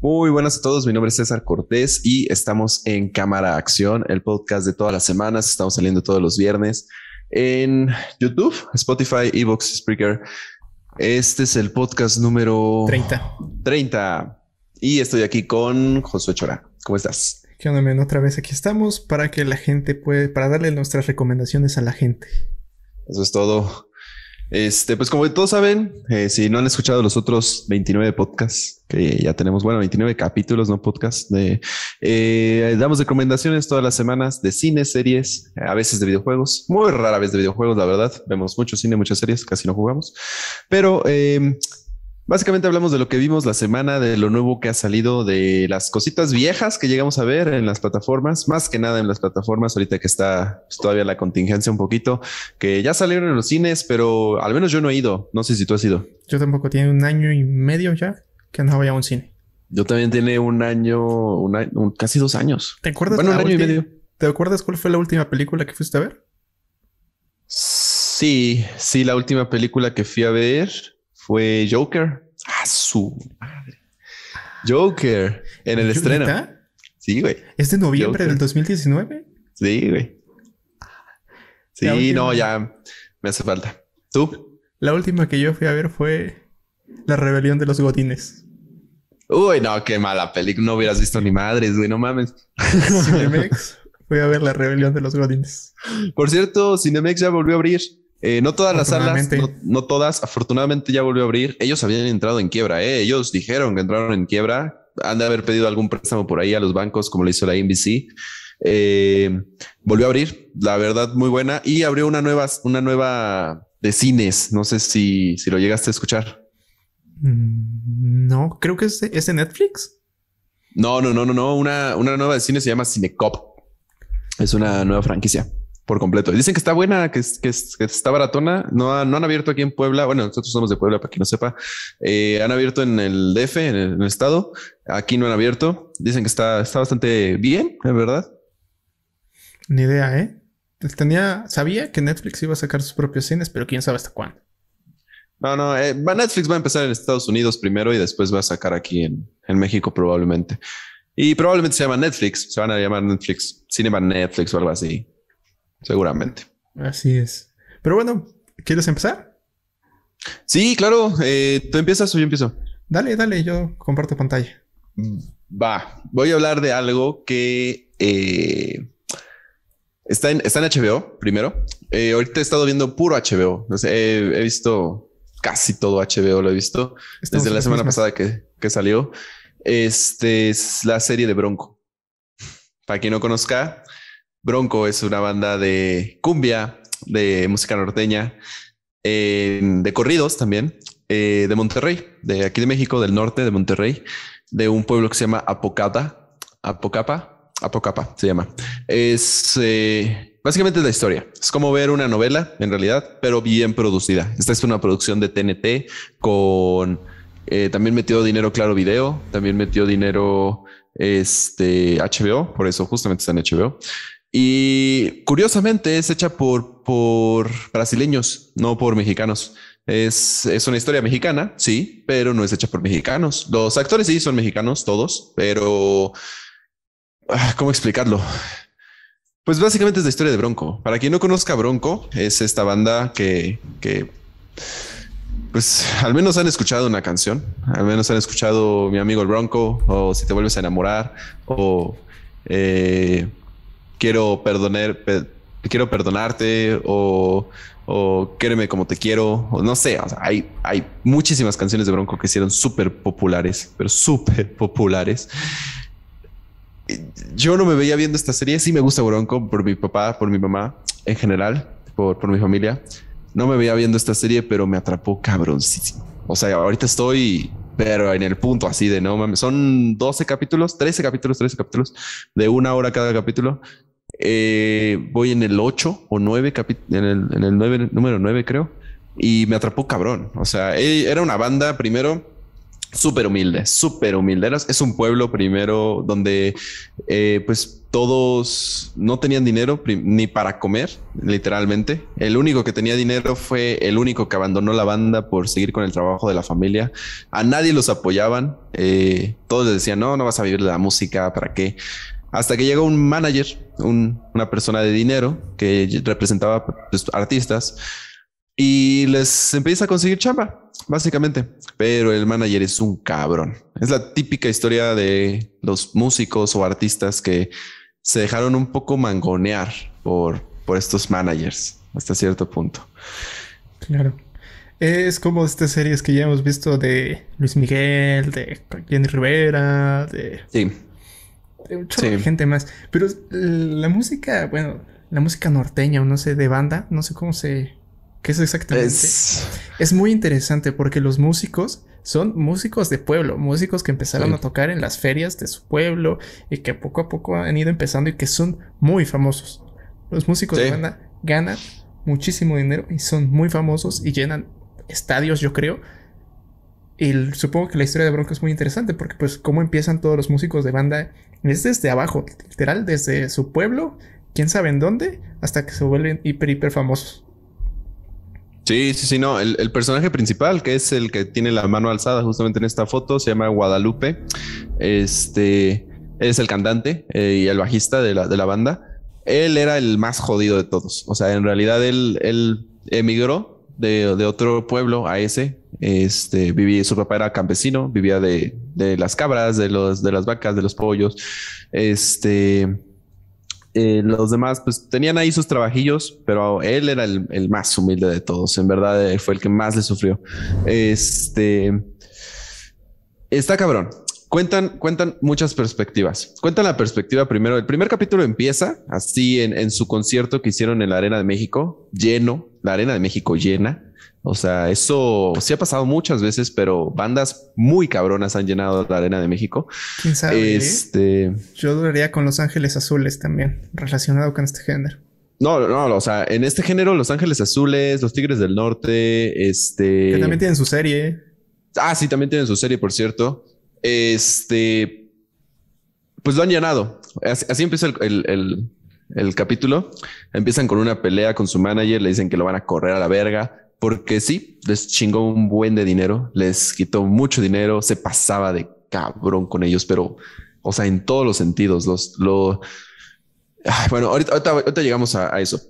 Muy buenas a todos, mi nombre es César Cortés y estamos en Cámara Acción, el podcast de todas las semanas, estamos saliendo todos los viernes en YouTube, Spotify, Evox, Spreaker. Este es el podcast número 30. 30. Y estoy aquí con Josué Chora. ¿Cómo estás? ¿Qué onda, men? Otra vez aquí estamos para que la gente pueda... para darle nuestras recomendaciones a la gente. Eso es todo. Este, pues como todos saben, eh, si no han escuchado los otros 29 podcasts, que ya tenemos, bueno, 29 capítulos, no podcasts, de, eh, damos recomendaciones todas las semanas de cine, series, a veces de videojuegos, muy rara vez de videojuegos, la verdad, vemos mucho cine, muchas series, casi no jugamos, pero eh, Básicamente hablamos de lo que vimos la semana, de lo nuevo que ha salido, de las cositas viejas que llegamos a ver en las plataformas, más que nada en las plataformas, ahorita que está pues, todavía la contingencia un poquito, que ya salieron en los cines, pero al menos yo no he ido, no sé si tú has ido. Yo tampoco, tiene un año y medio ya que no voy a un cine. Yo también tiene un año, un casi dos años. ¿Te acuerdas? Bueno, un año y medio. ¿Te acuerdas cuál fue la última película que fuiste a ver? Sí, sí, la última película que fui a ver fue Joker. ¡Ah, su madre! Joker, en el estreno. Sí, güey. ¿Es de noviembre del 2019? Sí, güey. Sí, no, ya me hace falta. ¿Tú? La última que yo fui a ver fue La Rebelión de los Godines. Uy, no, qué mala película. No hubieras visto ni madres, güey, no mames. Cinemex, fui a ver La Rebelión de los Godines. Por cierto, Cinemex ya volvió a abrir. Eh, no todas las salas, no, todas, afortunadamente ya volvió a abrir. Ellos habían entrado en quiebra, eh. ellos dijeron que entraron en quiebra. Han de haber pedido algún préstamo por ahí a los bancos, como lo hizo la NBC. Eh, volvió a abrir, la verdad, muy buena. Y abrió una nueva, una nueva de cines. No sé si, si lo llegaste a escuchar. Mm, no, creo que es de, Netflix. No, no, no, no, no. Una, una nueva de cines se llama Cinecop. Es una nueva franquicia por completo. Dicen que está buena, que, está baratona. No, han abierto aquí en Puebla. Bueno, nosotros somos de Puebla, para quien no sepa. Eh, han abierto en el DF, en el, estado. Aquí no han abierto. Dicen que está, está bastante bien, es verdad. Ni idea, ¿eh? Pues tenía, sabía que Netflix iba a sacar sus propios cines, pero quién sabe hasta cuándo. No, no, eh, Netflix va a empezar en Estados Unidos primero y después va a sacar aquí en, en México probablemente. Y probablemente se llama Netflix, se van a llamar Netflix, Cinema Netflix o algo así. Seguramente. Así es. Pero bueno, ¿quieres empezar? Sí, claro. Eh, ¿Tú empiezas o yo empiezo? Dale, dale, yo comparto pantalla. Mm, va, voy a hablar de algo que eh, está, en, está HBO primero. Eh, ahorita he estado viendo puro HBO. he, visto casi todo HBO, lo he visto desde la semana pasada que, que salió. Este es la serie de Bronco. Para quien no conozca, Bronco es una banda de cumbia, de música norteña, de corridos también, eh, de Monterrey, de aquí de México, del norte de Monterrey, de un pueblo que se llama Apocata, Apocapa, Apocapa se llama. Es eh, básicamente la historia. Es como ver una novela en realidad, pero bien producida. Esta es una producción de TNT con eh, también metió dinero Claro Video, también metió dinero este HBO, por eso justamente está en HBO. Y curiosamente es hecha por, brasileños, no por mexicanos. Es, una historia mexicana, sí, pero no es hecha por mexicanos. Los actores sí son mexicanos, todos, pero ah, ¿cómo explicarlo? Pues básicamente es la historia de Bronco. Para quien no conozca Bronco, es esta banda que, pues al menos han escuchado una canción, al menos han escuchado Mi amigo el Bronco, o Si te vuelves a enamorar, o eh, quiero perdonar, quiero perdonarte o, o quéreme como te quiero, o no sé, hay, hay muchísimas canciones de Bronco que hicieron súper populares, pero súper populares. Yo no me veía viendo esta serie, sí me gusta Bronco por mi papá, por mi mamá en general, por, por mi familia. No me veía viendo esta serie, pero me atrapó cabroncísimo. O sea, ahorita estoy pero en el punto así de no mames, son 12 capítulos, 13 capítulos, 13 capítulos, de una hora cada capítulo. Eh, voy en el 8 o 9, en el, en el 9, número 9 creo, y me atrapó cabrón. O sea, e, era una banda primero súper humilde, súper humilde. Es un pueblo primero donde eh, pues todos no tenían dinero ni para comer, literalmente. El único que tenía dinero fue el único que abandonó la banda por seguir con el trabajo de la familia. A nadie los apoyaban. Eh, todos les decían, no, no vas a vivir de la música, ¿para qué? Hasta que llegó un manager, una persona de dinero que representaba pues, artistas y les empieza a conseguir chamba, básicamente. Pero el manager es un cabrón. Es la típica historia de los músicos o artistas que se dejaron un poco mangonear por, por estos managers hasta cierto punto. Claro. Es como estas series que ya hemos visto de Luis Miguel, de Jenny Rivera, de. Sí. De mucha gente más. Pero la música, bueno, la música norteña, o no sé, de banda, no sé cómo se es exactamente? Es... muy interesante porque los músicos son músicos de pueblo, músicos que empezaron a tocar en las ferias de su pueblo y que poco a poco han ido empezando y que son muy famosos. Los músicos de banda ganan muchísimo dinero y son muy famosos y llenan estadios, yo creo. Y supongo que la historia de Bronco es muy interesante porque pues cómo empiezan todos los músicos de banda es desde abajo, literal, desde su pueblo, quién sabe en dónde, hasta que se vuelven hiper, hiper famosos. Sí, sí, sí, no. El, personaje principal, que es el que tiene la mano alzada justamente en esta foto, se llama Guadalupe. Este es el cantante eh, y el bajista de la, banda. Él era el más jodido de todos. O sea, en realidad él, emigró de, otro pueblo a ese. Este, vivía, su papá era campesino, vivía de, de las cabras, de, los, de las vacas, de los pollos. Este, eh, los demás pues tenían ahí sus trabajillos, pero él era el, más humilde de todos, en verdad eh, fue el que más le sufrió. Este... Está cabrón. Cuentan, cuentan muchas perspectivas. Cuentan la perspectiva primero. El primer capítulo empieza así en, en su concierto que hicieron en la Arena de México, lleno, la Arena de México llena. O sea, eso sí ha pasado muchas veces, pero bandas muy cabronas han llenado la arena de México. ¿Quién sabe? Este... Yo duraría con Los Ángeles Azules también, relacionado con este género. No, no, o sea, en este género Los Ángeles Azules, Los Tigres del Norte, este... Que también tienen su serie. ¿eh? Ah, sí, también tienen su serie, por cierto. Este... Pues lo han llenado. Así, empieza el, el capítulo. Empiezan con una pelea con su manager, le dicen que lo van a correr a la verga, porque sí, les chingó un buen de dinero, les quitó mucho dinero, se pasaba de cabrón con ellos, pero, o sea, en todos los sentidos, los, lo... bueno, ahorita, ahorita, llegamos a, eso.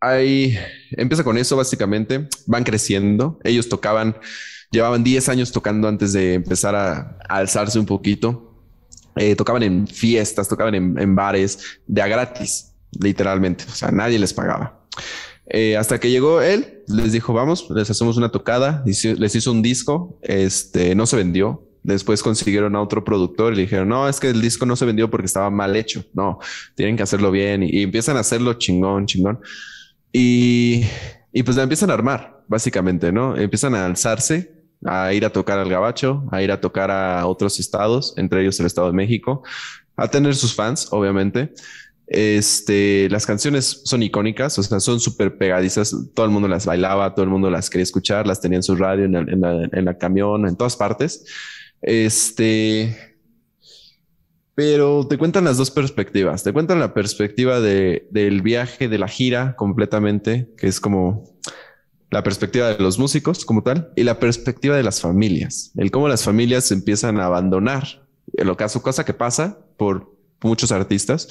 Ahí empieza con eso, básicamente, van creciendo, ellos tocaban, llevaban 10 años tocando antes de empezar a, alzarse un poquito. Eh, tocaban en fiestas, tocaban en, en bares, de a gratis, literalmente, o sea, nadie les pagaba. Eh, hasta que llegó él, les dijo, vamos, les hacemos una tocada, les hizo un disco, este, no se vendió. Después consiguieron a otro productor y le dijeron, no, es que el disco no se vendió porque estaba mal hecho. No, tienen que hacerlo bien y, empiezan a hacerlo chingón, chingón. Y, pues empiezan a armar, básicamente, ¿no? Empiezan a alzarse, a ir a tocar al Gabacho, a ir a tocar a otros estados, entre ellos el Estado de México, a tener sus fans, obviamente. Este, las canciones son icónicas, o sea, son súper pegadizas. Todo el mundo las bailaba, todo el mundo las quería escuchar, las tenía en su radio, en el, la, camión, en todas partes. Este, pero te cuentan las dos perspectivas. Te cuentan la perspectiva del viaje, de la gira completamente, que es como la perspectiva de los músicos como tal, y la perspectiva de las familias, el cómo las familias empiezan a abandonar, el ocaso, cosa que pasa por muchos artistas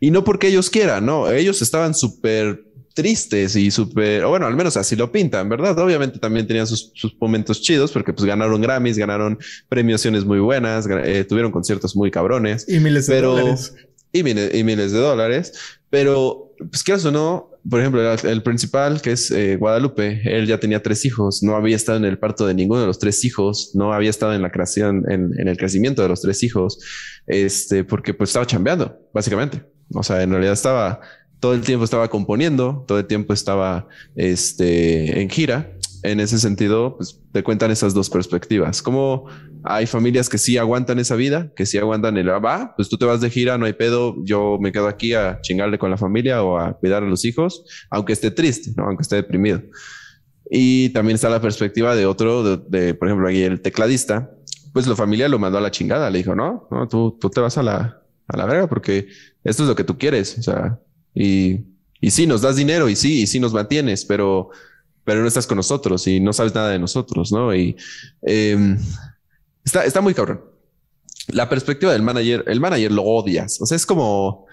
y no porque ellos quieran, no, ellos estaban súper tristes y súper, bueno, al menos así lo pintan, ¿verdad? Obviamente también tenían sus, sus momentos chidos porque pues ganaron Grammys, ganaron premiaciones muy buenas, eh, tuvieron conciertos muy cabrones. Y miles de dólares. Y, miles, y miles de dólares, pero pues quieras o no, por ejemplo, el, principal, que es eh, Guadalupe, él ya tenía tres hijos, no había estado en el parto de ninguno de los tres hijos, no había estado en la creación, en, el crecimiento de los tres hijos, este, porque pues estaba chambeando, básicamente. O sea, en realidad estaba, todo el tiempo estaba componiendo, todo el tiempo estaba este, en gira en ese sentido, pues, te cuentan esas dos perspectivas. Como hay familias que sí aguantan esa vida, que sí aguantan el, ah, va, pues tú te vas de gira, no hay pedo, yo me quedo aquí a chingarle con la familia o a cuidar a los hijos, aunque esté triste, aunque esté deprimido. Y también está la perspectiva de otro, de, por ejemplo, aquí el tecladista, pues la familia lo mandó a la chingada, le dijo, no, no, tú, tú te vas a la, a la verga porque esto es lo que tú quieres, o sea, y, y sí, nos das dinero y sí, y sí nos mantienes, pero pero no estás con nosotros y no sabes nada de nosotros, ¿no? Y em, está, muy cabrón. La perspectiva del manager, el manager lo odias. O sea, es como,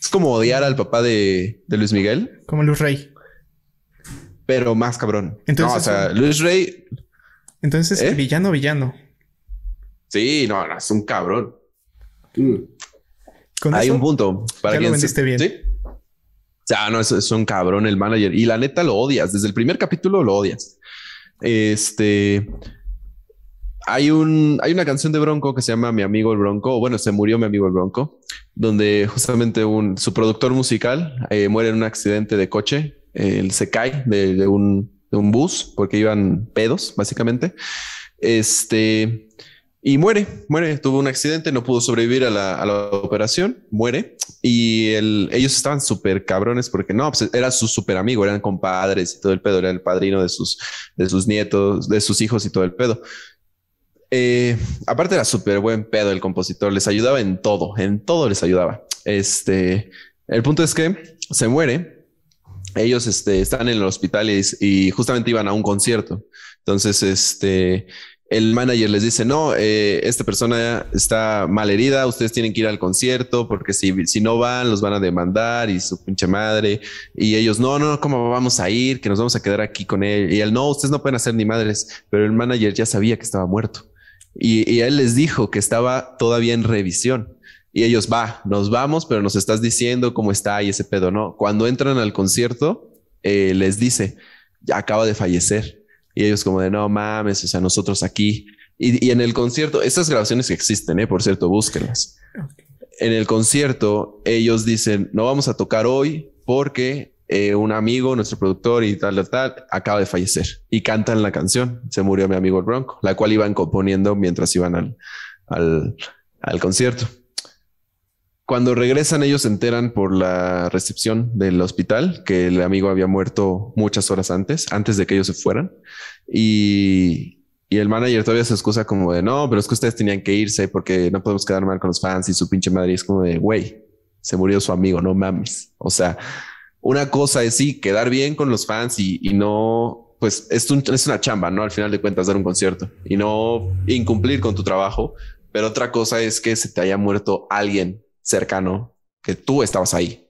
es como odiar al papá de, de Luis Miguel. Como Luis Rey. Pero más cabrón. Entonces, no, o sea, Luis Rey. Entonces, el ¿eh? villano, villano. Sí, no, es un cabrón. Mm. Hay un punto para que. quien lo vendiste bien. ¿sí? sea, ah, no, es, un cabrón el manager. Y la neta lo odias. Desde el primer capítulo lo odias. Este. Hay, un, hay una canción de Bronco que se llama Mi amigo el Bronco, bueno, se murió mi amigo el Bronco, donde justamente un, su productor musical eh, muere en un accidente de coche, él se cae de, un, de un bus porque iban pedos, básicamente. Este, y muere, muere, tuvo un accidente, no pudo sobrevivir a la, operación, muere. Y el, ellos estaban súper cabrones porque no, pues, era su súper amigo, eran compadres y todo el pedo, era el padrino de sus, de sus nietos, de sus hijos y todo el pedo. Eh, aparte era súper buen pedo el compositor, les ayudaba en todo, en todo les ayudaba. Este, el punto es que se muere, ellos este, están en los hospitales y, y justamente iban a un concierto. Entonces, este, el manager les dice, no, eh, esta persona está mal herida, ustedes tienen que ir al concierto porque si, si no van los van a demandar y su pinche madre. Y ellos, no, no, ¿cómo vamos a ir? Que nos vamos a quedar aquí con él. Y él, no, ustedes no pueden hacer ni madres, pero el manager ya sabía que estaba muerto. Y, él les dijo que estaba todavía en revisión. Y ellos, va, nos vamos, pero nos estás diciendo cómo está y ese pedo, ¿no? Cuando entran al concierto, eh, les dice, ya acaba de fallecer y ellos como de, no mames, o sea, nosotros aquí. Y, en el concierto, estas grabaciones que existen, ¿eh? por cierto, búsquenlas. En el concierto, ellos dicen, no vamos a tocar hoy porque eh, un amigo, nuestro productor y tal, tal, tal, acaba de fallecer. Y cantan la canción, se murió mi amigo el Bronco, la cual iban componiendo mientras iban al, al, al concierto. Cuando regresan, ellos se enteran por la recepción del hospital que el amigo había muerto muchas horas antes, antes de que ellos se fueran. Y, y el manager todavía se excusa como de no, pero es que ustedes tenían que irse porque no podemos quedar mal con los fans y su pinche madre es como de güey, se murió su amigo, no mames. O sea, una cosa es sí, quedar bien con los fans y, y no, pues es, un, es una chamba, ¿no? Al final de cuentas, dar un concierto y no incumplir con tu trabajo. Pero otra cosa es que se te haya muerto alguien cercano, que tú estabas ahí.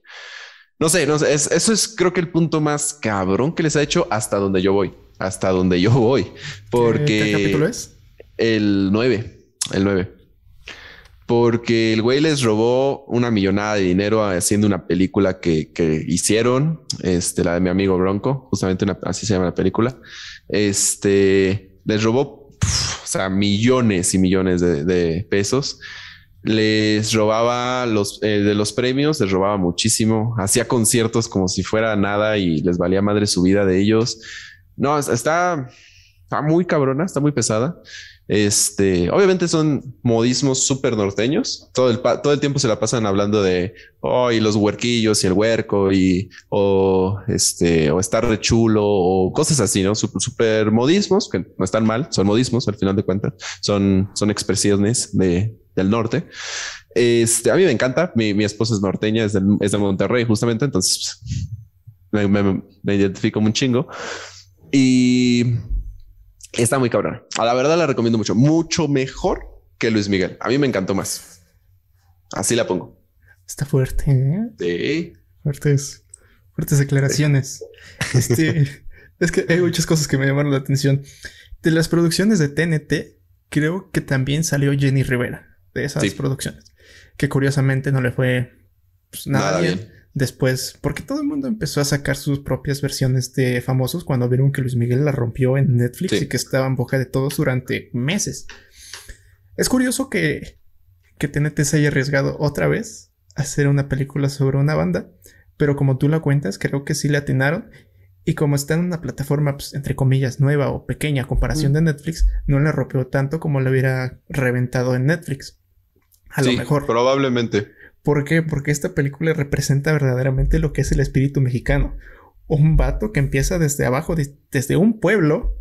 No sé, no sé eso es creo que el punto más cabrón que les ha hecho hasta donde yo voy, hasta donde yo voy, porque... ¿Qué, capítulo es? El 9, el 9. Porque el güey les robó una millonada de dinero haciendo una película que, hicieron, este, la de mi amigo Bronco, justamente así se llama la película. Este, les robó, o sea, millones y millones de, de pesos les robaba los eh, de los premios, les robaba muchísimo, hacía conciertos como si fuera nada y les valía madre su vida de ellos. No, está, está muy cabrona, está muy pesada. Este, obviamente son modismos súper norteños. Todo el, todo el tiempo se la pasan hablando de, oh, los huerquillos y el huerco y, o este, o estar de chulo o cosas así, ¿no? Súper modismos que no están mal, son modismos al final de cuentas. Son, son expresiones de, del norte. Este, a mí me encanta, mi, esposa es norteña, es, de Monterrey justamente, entonces me, identifico un chingo. Y está muy cabrón. A la verdad la recomiendo mucho, mucho mejor que Luis Miguel. A mí me encantó más. Así la pongo. Está fuerte. ¿eh? Sí. Fuertes, fuertes declaraciones. Este, es que hay muchas cosas que me llamaron la atención. De las producciones de TNT, creo que también salió Jenny Rivera de esas producciones. Que curiosamente no le fue pues, nada, bien. Después, porque todo el mundo empezó a sacar sus propias versiones de famosos cuando vieron que Luis Miguel la rompió en Netflix y que estaba en boca de todos durante meses. Es curioso que, que TNT se haya arriesgado otra vez a hacer una película sobre una banda, pero como tú la cuentas, creo que sí le atinaron y como está en una plataforma, pues, entre comillas, nueva o pequeña comparación de Netflix, no la rompió tanto como la hubiera reventado en Netflix. A lo mejor. Probablemente. ¿Por qué? Porque esta película representa verdaderamente lo que es el espíritu mexicano. Un vato que empieza desde abajo, desde un pueblo,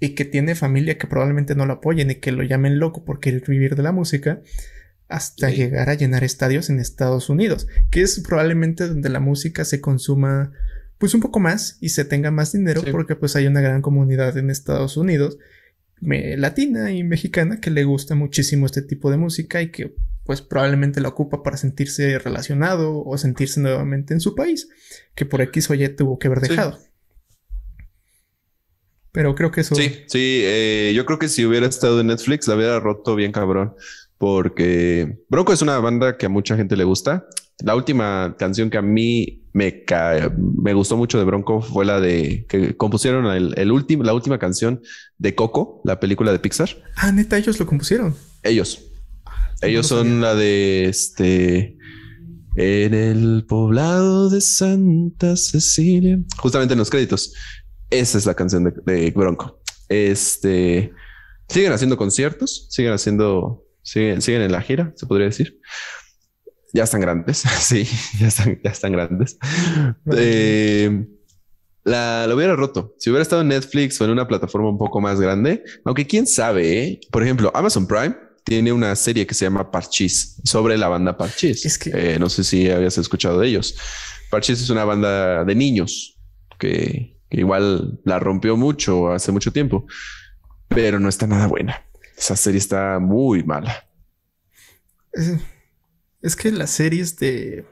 y que tiene familia que probablemente no lo apoyen y que lo llamen loco porque querer vivir de la música, hasta llegar a llenar estadios en Estados Unidos, que es probablemente donde la música se consuma pues un poco más y se tenga más dinero porque pues hay una gran comunidad en Estados Unidos latina y mexicana que le gusta muchísimo este tipo de música y que pues probablemente la ocupa para sentirse relacionado o sentirse nuevamente en su país, que por X o Y tuvo que haber dejado. Pero creo que eso. Sí, sí, eh, yo creo que si hubiera estado en Netflix la hubiera roto bien cabrón, porque Bronco es una banda que a mucha gente le gusta. La última canción que a mí me, me gustó mucho de Bronco fue la de que compusieron el, último, la última canción de Coco, la película de Pixar. Ah, neta, ellos lo compusieron. Ellos. Ellos son la de este. En el poblado de Santa Cecilia. Justamente en los créditos. Esa es la canción de, Bronco. Este. Siguen haciendo conciertos, siguen haciendo. Siguen, siguen en la gira, se podría decir ya están grandes, sí, ya están, ya están grandes. Em, la, lo hubiera roto. Si hubiera estado en Netflix o en una plataforma un poco más grande, aunque quién sabe, ¿eh? por ejemplo, Amazon Prime tiene una serie que se llama Parchis sobre la banda Parchis. Eh, no sé si habías escuchado de ellos. Parchis es una banda de niños que, igual la rompió mucho hace mucho tiempo, pero no está nada buena. Esa serie está muy mala. Es, que las series de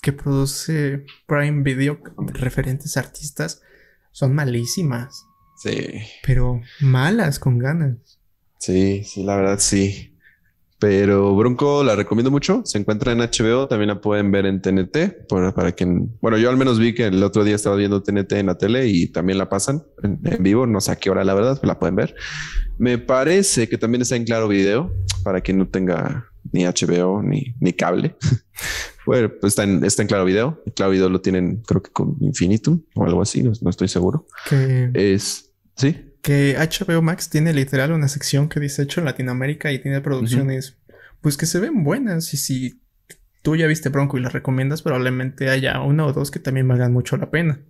que produce Prime Video referentes artistas son malísimas. Sí. Pero malas con ganas. Sí, sí, la verdad sí. Pero Bronco la recomiendo mucho. Se encuentra en HBO, también la pueden ver en TNT. para quien, bueno, yo al menos vi que el otro día estaba viendo TNT en la tele y también la pasan en, vivo. No sé a qué hora, la verdad, pero la pueden ver. Me parece que también está en claro video para quien no tenga ni HBO ni, ni cable. pues está en, está en Claro Video. Claro Video lo tienen, creo que con Infinitum o algo así, no, estoy seguro. Que... Es sí que HBO Max tiene literal una sección que dice hecho en Latinoamérica y tiene producciones pues que se ven buenas y si tú ya viste Bronco y las recomiendas probablemente haya una o dos que también valgan mucho la pena.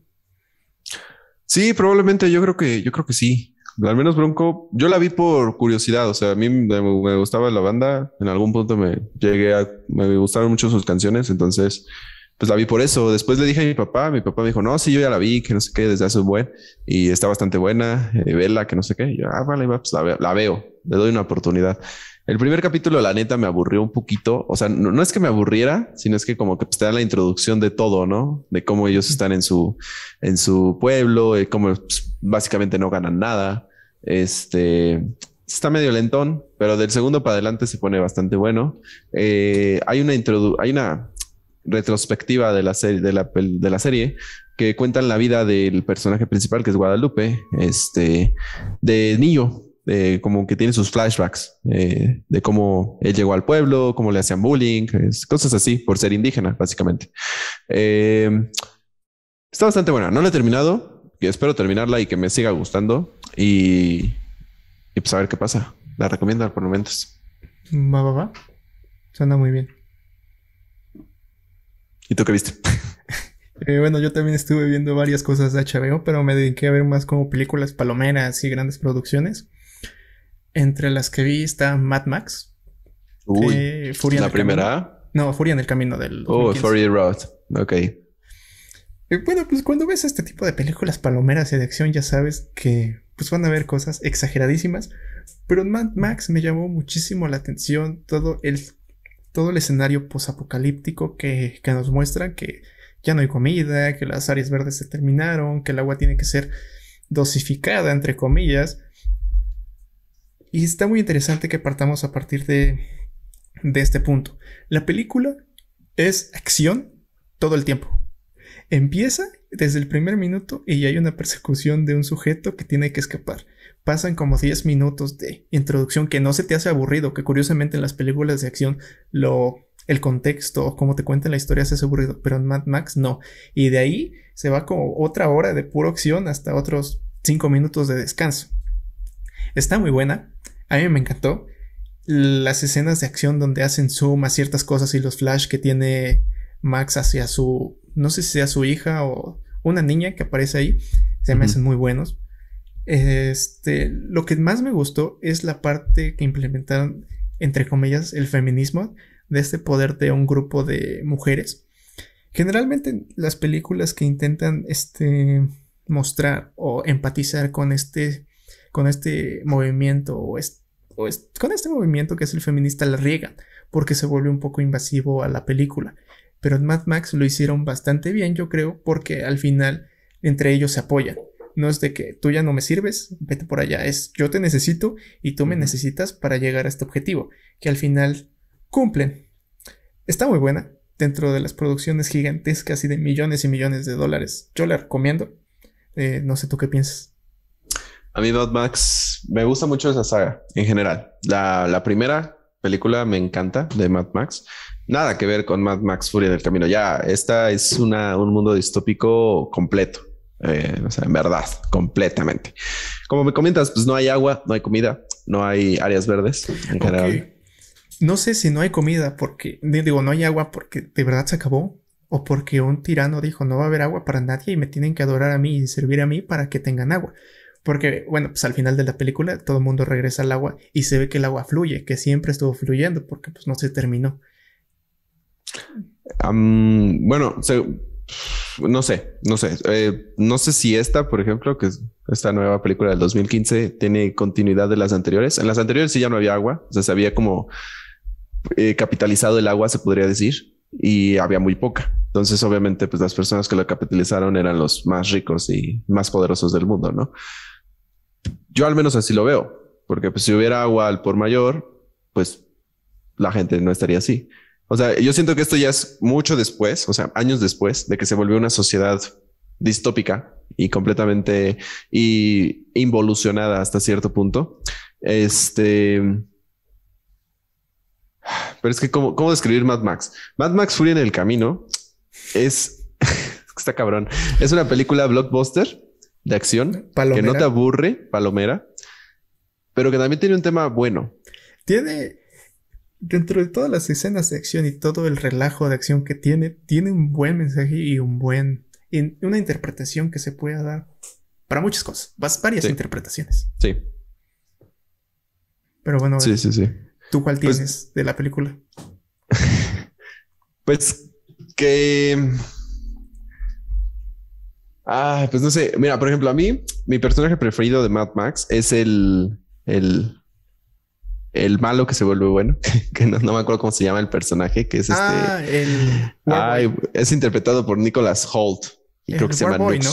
Sí, probablemente yo creo que yo creo que sí. Al menos Bronco, yo la vi por curiosidad, o sea, a mí me, me gustaba la banda, en algún punto me llegué a me gustaron mucho sus canciones, entonces pues la vi por eso. Después le dije a mi papá, mi papá me dijo, no, sí, yo ya la vi, que no sé qué, desde hace un buen, y está bastante buena, eh, vela, que no sé qué. yo, ah, vale, pues la veo, le doy una oportunidad. El primer capítulo, la neta, me aburrió un poquito. O sea, no, es que me aburriera, sino es que como que pues, te da la introducción de todo, ¿no? De cómo ellos están en su, en su pueblo, eh, cómo pues, básicamente no ganan nada. Este está medio lentón, pero del segundo para adelante se pone bastante bueno. Eh, hay una introdu hay una retrospectiva de la, serie, de, la, serie que cuentan la vida del personaje principal que es Guadalupe, este, de niño, como que tiene sus flashbacks eh, de cómo él llegó al pueblo, cómo le hacían bullying, cosas así por ser indígena, básicamente. Eh, está bastante buena, no la he terminado, y espero terminarla y que me siga gustando y, pues a ver qué pasa. La recomiendo por momentos. Va, va, va. muy bien. ¿Y tú qué viste? Eh, bueno, yo también estuve viendo varias cosas de HBO, pero me dediqué a ver más como películas palomeras y grandes producciones. Entre las que vi está Mad Max. Uy, eh, ¿la primera? No, Furia en el Camino del... Oh, Fury Road. Ok. Eh, bueno, pues cuando ves este tipo de películas palomeras y de acción ya sabes que pues van a haber cosas exageradísimas. Pero Mad Max me llamó muchísimo la atención todo el todo el escenario posapocalíptico que, que nos muestra que ya no hay comida, que las áreas verdes se terminaron, que el agua tiene que ser dosificada, entre comillas. Y está muy interesante que partamos a partir de, de este punto. La película es acción todo el tiempo. Empieza desde el primer minuto y hay una persecución de un sujeto que tiene que escapar pasan como 10 minutos de introducción que no se te hace aburrido, que curiosamente en las películas de acción lo el contexto o cómo te cuentan la historia se hace aburrido, pero en Mad Max no. Y de ahí se va como otra hora de pura acción hasta otros 5 minutos de descanso. Está muy buena, a mí me encantó. Las escenas de acción donde hacen zoom a ciertas cosas y los flash que tiene Max hacia su, no sé si sea su hija o una niña que aparece ahí, se me hacen muy buenos. Este, lo que más me gustó es la parte que implementaron, entre comillas, el feminismo, de este poder de un grupo de mujeres. Generalmente las películas que intentan este, mostrar o empatizar con este, con este movimiento o, con este movimiento que es el feminista la riegan porque se vuelve un poco invasivo a la película. Pero en Mad Max lo hicieron bastante bien, yo creo, porque al final entre ellos se apoyan. No es de que tú ya no me sirves, vete por allá. Es yo te necesito y tú me necesitas para llegar a este objetivo, que al final cumplen. Está muy buena dentro de las producciones gigantescas y de millones y millones de dólares. Yo la recomiendo. Eh, no sé tú qué piensas. A mí Mad Max me gusta mucho esa saga en general. La, primera película me encanta de Mad Max nada que ver con Mad Max Furia el Camino. Ya, esta es una, un mundo distópico completo. Eh, o sea, en verdad, completamente. Como me comentas, pues no hay agua, no hay comida, no hay áreas verdes en general. No sé si no hay comida porque, digo, no hay agua porque de verdad se acabó o porque un tirano dijo no va a haber agua para nadie y me tienen que adorar a mí y servir a mí para que tengan agua. Porque, bueno, pues al final de la película todo el mundo regresa al agua y se ve que el agua fluye, que siempre estuvo fluyendo porque pues no se terminó. bueno, se, no sé, no sé. Eh, no sé si esta, por ejemplo, que es esta nueva película del 2015, tiene continuidad de las anteriores. En las anteriores sí ya no había agua, o sea, se había como eh, capitalizado el agua, se podría decir, y había muy poca. Entonces, obviamente, pues las personas que lo capitalizaron eran los más ricos y más poderosos del mundo, ¿no? Yo al menos así lo veo, porque pues, si hubiera agua al por mayor, pues la gente no estaría así. O sea, yo siento que esto ya es mucho después, o sea, años después de que se volvió una sociedad distópica y completamente y involucionada hasta cierto punto. Este. Pero es que, ¿cómo, describir Mad Max? Mad Max Furia en el Camino es. está cabrón. Es una película blockbuster de acción que no te aburre, palomera, pero que también tiene un tema bueno. Tiene, dentro de todas las escenas de acción y todo el relajo de acción que tiene, tiene un buen mensaje y un buen, Y una interpretación que se pueda dar para muchas cosas, varias interpretaciones. Sí. Pero bueno, sí, sí, sí. ¿tú cuál pues tienes de la película? pues que... Ah, pues no sé. Mira, por ejemplo, a mí, mi personaje preferido de Mad Max es el, el el malo que se vuelve bueno, que no, me acuerdo cómo se llama el personaje, que es este, ah, este. es interpretado por Nicholas Holt. el war Boy, ¿no?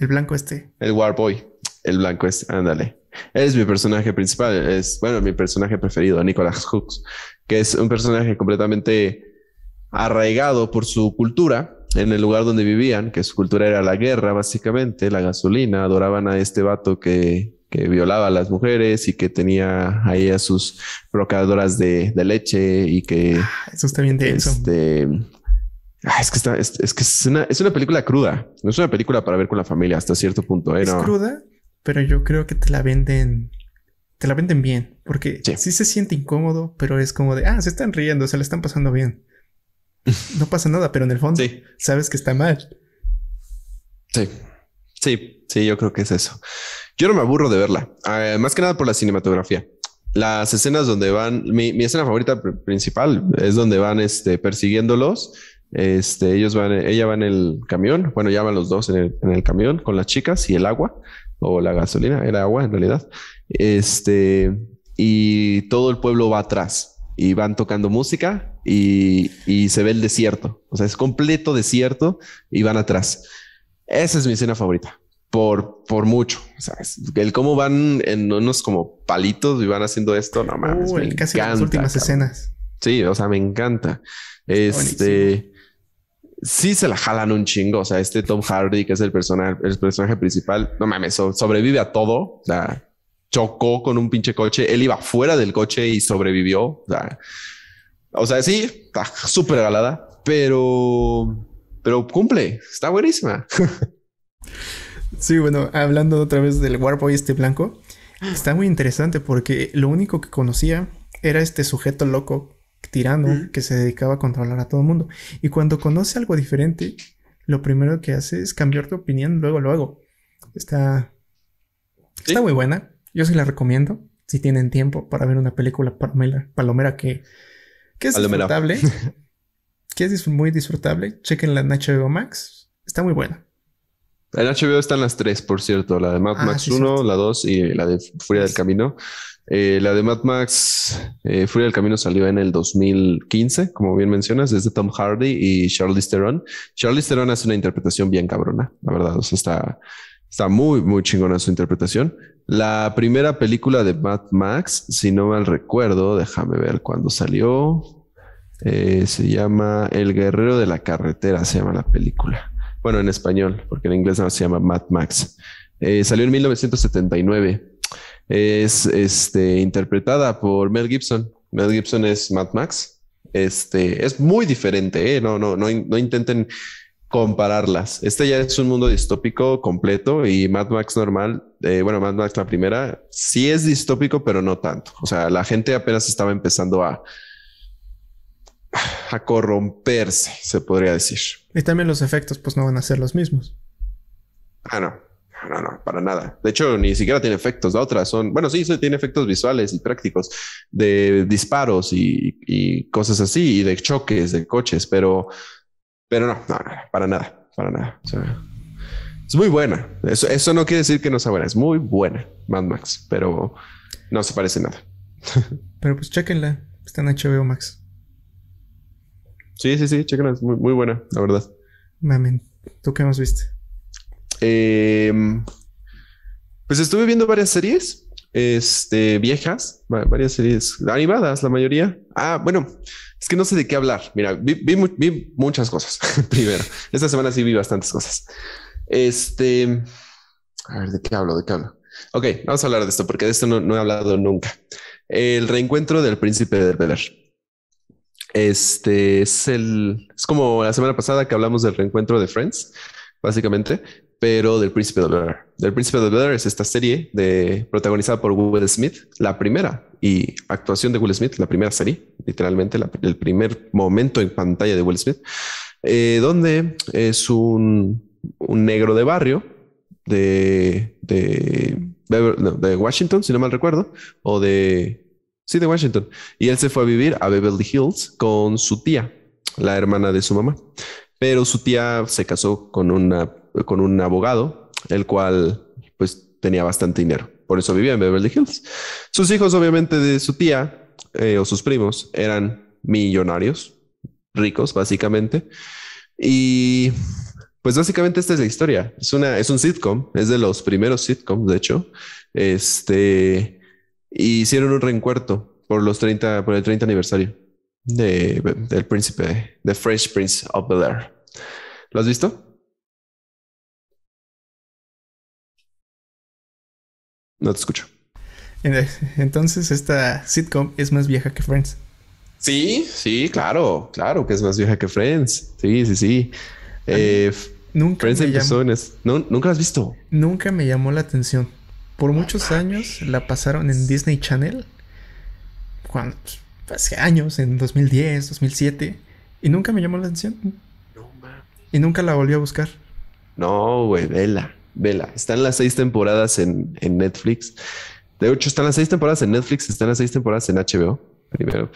El blanco este. El boy, El blanco este. Ándale. Es mi personaje principal. Es, bueno, mi personaje preferido, Nicholas Hooks, que es un personaje completamente arraigado por su cultura en el lugar donde vivían, que su cultura era la guerra, básicamente, la gasolina. Adoraban a este vato que que violaba a las mujeres y que tenía ahí a sus procadoras de, de leche y que... Ah, eso está bien de eso. Este, ah, es que, está, es, es que es una, es, una, película cruda. No es una película para ver con la familia hasta cierto punto. ¿eh? Es cruda, pero yo creo que te la venden... Te la venden bien. Porque sí. se siente incómodo, pero es como de... Ah, se están riendo, se la están pasando bien. No pasa nada, pero en el fondo sabes que está mal. Sí. Sí, sí, yo creo que es eso. Yo no me aburro de verla, eh, más que nada por la cinematografía. Las escenas donde van, mi, mi escena favorita principal es donde van este, persiguiéndolos. Este, ellos van, ella va en el camión, bueno, ya van los dos en el, en el camión con las chicas y el agua o la gasolina, era agua en realidad. Este, y todo el pueblo va atrás y van tocando música y, y se ve el desierto. O sea, es completo desierto y van atrás. Esa es mi escena favorita. Por, por mucho. O el cómo van en unos como palitos y van haciendo esto, no mames. casi encanta, las últimas escenas. Sí, o sea, me encanta. Este sí se la jalan un chingo. O sea, este Tom Hardy, que es el personaje, el personaje principal, no mames, sobrevive a todo. chocó con un pinche coche. Él iba fuera del coche y sobrevivió. O sea, o sea sí, está súper galada, pero pero cumple, está buenísima. sí, bueno, hablando otra vez del Warboy este blanco, ah. está muy interesante porque lo único que conocía era este sujeto loco tirano que se dedicaba a controlar a todo el mundo. Y cuando conoce algo diferente, lo primero que hace es cambiar tu opinión luego, luego. Está, está muy buena. Yo se la recomiendo si tienen tiempo para ver una película palomera, palomera que, es palomera. que es muy disfrutable, chequen la HBO Max. Está muy buena. En HBO están las tres, por cierto, la de Mad ah, Max 1, la 2 y la de Furia del Camino. Eh, la de Mad Max, eh, Furia del Camino salió en el 2015, como bien mencionas, es de Tom Hardy y Charlize Theron. Charlize Theron hace una interpretación bien cabrona, la verdad, está, está muy, muy chingona su interpretación. La primera película de Mad Max, si no mal recuerdo, déjame ver cuándo salió. Eh, se llama El Guerrero de la Carretera, se llama la película. Bueno, en español, porque en inglés se llama Mad Max. Eh, salió en 1979. Es este, interpretada por Mel Gibson. Mel Gibson es Mad Max. Este, es muy diferente, eh, no, no, no, intenten compararlas. Este ya es un mundo distópico completo y Mad Max normal, bueno, Mad Max la primera, sí es distópico, pero no tanto. O sea, la gente apenas estaba empezando a, a corromperse, se podría decir. Y también los efectos, pues no van a ser los mismos. Ah, no. No, no, para nada. De hecho, ni siquiera tiene efectos. La otra son, bueno, sí, tiene efectos visuales y prácticos de disparos y, cosas así, y de choques de coches, pero, pero no, para nada, para nada. es muy buena. Eso, eso no quiere decir que no sea buena, es muy buena Mad Max, pero no se parece nada. pero pues chequenla, está en HBO Max. Sí, sí, sí, chéquenla es muy, buena, la verdad. Mamen, ¿tú qué más viste? Em, pues estuve viendo varias series este, viejas, varias series animadas, la mayoría. Ah, bueno, es que no sé de qué hablar. Mira, vi, muchas cosas primero. Esta semana sí vi bastantes cosas. Este, a ver, ¿de qué hablo? ¿De qué hablo? Ok, vamos a hablar de esto porque de esto no, he hablado nunca. El reencuentro del príncipe de Beber. Este es el, es como la semana pasada que hablamos del reencuentro de Friends, básicamente, pero del Príncipe de Bel Del Príncipe de Bel es esta serie de, protagonizada por Will Smith, la primera y actuación de Will Smith, la primera serie, literalmente el primer momento en pantalla de Will Smith, eh, donde es un, negro de barrio de, de, de, Washington, si no mal recuerdo, o de Sí, de Washington. Y él se fue a vivir a Beverly Hills con su tía, la hermana de su mamá. Pero su tía se casó con, una, con un abogado, el cual pues tenía bastante dinero. Por eso vivía en Beverly Hills. Sus hijos, obviamente, de su tía eh, o sus primos eran millonarios, ricos, básicamente. Y pues básicamente esta es la historia. Es, una, es un sitcom, es de los primeros sitcoms, de hecho. Este hicieron un reencuerto por los 30, por el 30 aniversario de, del príncipe, de Fresh Prince of Bel Air. ¿Lo has visto? No te escucho. Entonces, esta sitcom es más vieja que Friends. Sí, sí, claro, claro que es más vieja que Friends. Sí, sí, sí. Eh, nunca Friends empezó en nunca has visto. Nunca me llamó la atención. Por muchos años la pasaron en Disney Channel. Pues, hace años, en 2010, 2007. Y nunca me llamó la atención. Y nunca la volví a buscar. No, güey, vela, vela. Están las seis temporadas en, Netflix. De hecho, están las seis temporadas en Netflix, están las seis temporadas en HBO. Primero,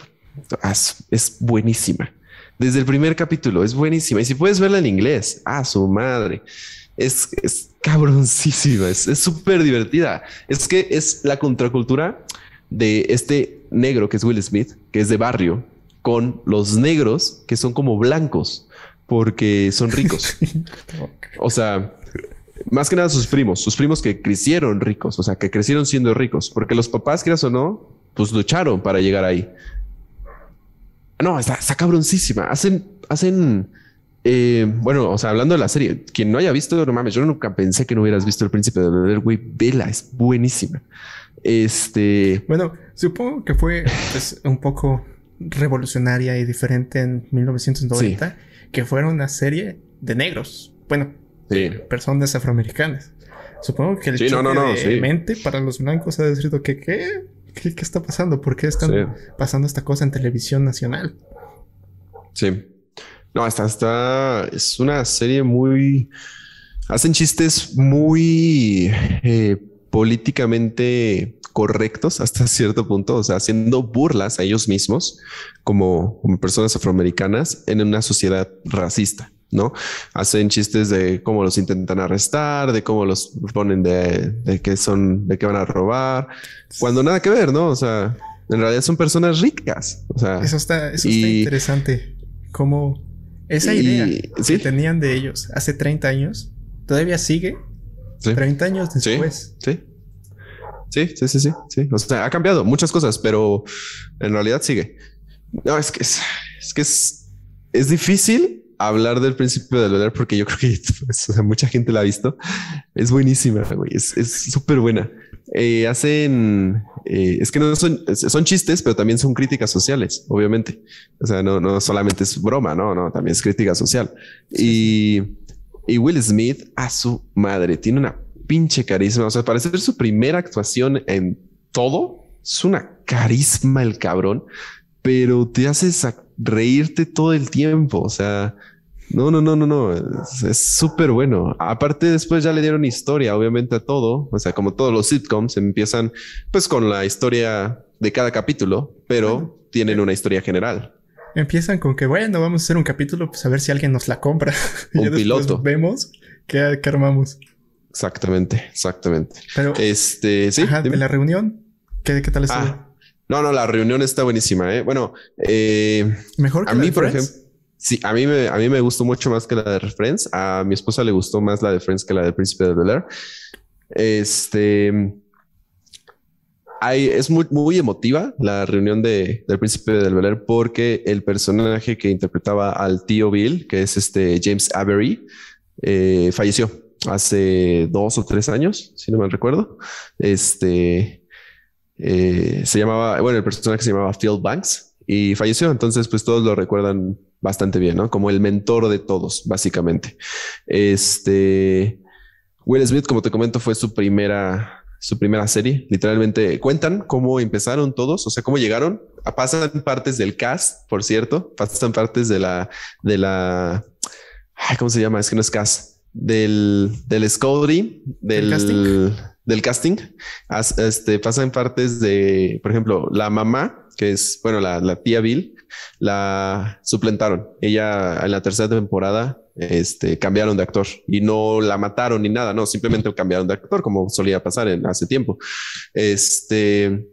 ah, es buenísima. Desde el primer capítulo, es buenísima. Y si puedes verla en inglés, a ah, su madre es, es cabroncísima, es súper divertida. Es que es la contracultura de este negro que es Will Smith, que es de barrio, con los negros que son como blancos porque son ricos. o sea, más que nada sus primos, sus primos que crecieron ricos, o sea, que crecieron siendo ricos, porque los papás, quieras o no, pues lucharon para llegar ahí. No, está, está cabroncísima. Hacen, hacen eh, bueno, o sea, hablando de la serie, quien no haya visto, no mames, yo nunca pensé que no hubieras visto El Príncipe de Bel güey, vela, es buenísima. Este. Bueno, supongo que fue pues, un poco revolucionaria y diferente en 1990, que fuera una serie de negros, bueno, personas afroamericanas. Supongo que el de mente para los blancos ha decidido que ¿qué? ¿Qué, qué está pasando? ¿Por qué están pasando esta cosa en televisión nacional? Sí. No, hasta está es una serie muy... Hacen chistes muy eh, políticamente correctos hasta cierto punto, o sea, haciendo burlas a ellos mismos como, personas afroamericanas en una sociedad racista. ¿no? Hacen chistes de cómo los intentan arrestar, de cómo los ponen de, que son, de que van a robar, cuando nada que ver, ¿no? O sea, en realidad son personas ricas. O sea, eso está, eso está interesante. ¿Cómo? Esa idea que tenían de ellos hace 30 años todavía sigue 30 años después. Sí, sí, sí, sí, sí, ha cambiado muchas cosas, pero en realidad sigue. No, es que es, difícil hablar del principio del dolor porque yo creo que pues, mucha gente la ha visto. Es buenísima, Es súper buena. Eh, hacen eh, es que no son, son chistes, pero también son críticas sociales, obviamente. O sea, no, no solamente es broma, no, no, también es crítica social. Y, y Will Smith, a su madre, tiene una pinche carisma. O sea, parece ser su primera actuación en todo. Es una carisma el cabrón, pero te haces reírte todo el tiempo. O sea, no, no, no, no, no. Es súper bueno. Aparte, después ya le dieron historia, obviamente, a todo. O sea, como todos los sitcoms empiezan pues con la historia de cada capítulo, pero tienen una historia general. Empiezan con que, bueno, vamos a hacer un capítulo, pues a ver si alguien nos la compra. Un piloto. Vemos qué, armamos. Exactamente, exactamente. Pero, este, sí. Ajá, de la reunión, ¿qué, tal está? Ah, no, no, la reunión está buenísima. ¿eh? Bueno, eh, mejor que a mí, por ejemplo. Sí, a mí, me, a mí me gustó mucho más que la de Friends. A mi esposa le gustó más la de Friends que la de Príncipe del Bel Air. Este. es muy, muy emotiva la reunión del príncipe del Bel Air porque el personaje que interpretaba al tío Bill, que es este James Avery, eh, falleció hace dos o tres años, si no mal recuerdo. Este eh, se llamaba, bueno, el personaje se llamaba Phil Banks y falleció. Entonces, pues todos lo recuerdan bastante bien, ¿no? Como el mentor de todos, básicamente. Este Will Smith, como te comento, fue su primera su primera serie. Literalmente cuentan cómo empezaron todos, o sea, cómo llegaron. Pasan partes del cast, por cierto, pasan partes de la, de la, ¿cómo se llama? Es que no es cast, del, del del, casting? del casting este, pasan partes de, por ejemplo, la mamá, que es, bueno, la, tía Bill, la suplantaron. Ella en la tercera temporada este, cambiaron de actor y no la mataron ni nada, no, simplemente cambiaron de actor como solía pasar en, hace tiempo. Este,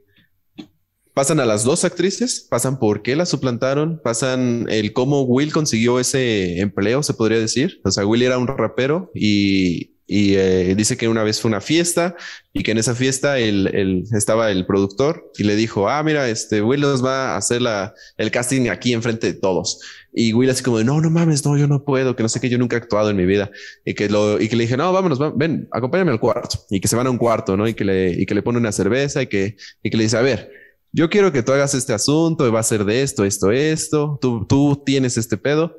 pasan a las dos actrices, pasan por qué la suplantaron, pasan el cómo Will consiguió ese empleo, se podría decir. O sea, Will era un rapero y y eh, dice que una vez fue una fiesta y que en esa fiesta el, estaba el productor y le dijo, ah, mira, este nos va a hacer la, el casting aquí enfrente de todos. Y Will así como, no, no mames, no, yo no puedo, que no sé que yo nunca he actuado en mi vida. Y que, lo, y que le dije, no, vámonos, ven, acompáñame al cuarto. Y que se van a un cuarto, ¿no? Y que le, y que le pone una cerveza y que, le dice, a ver, yo quiero que tú hagas este asunto, y va a ser de esto, esto, esto, tú, tú tienes este pedo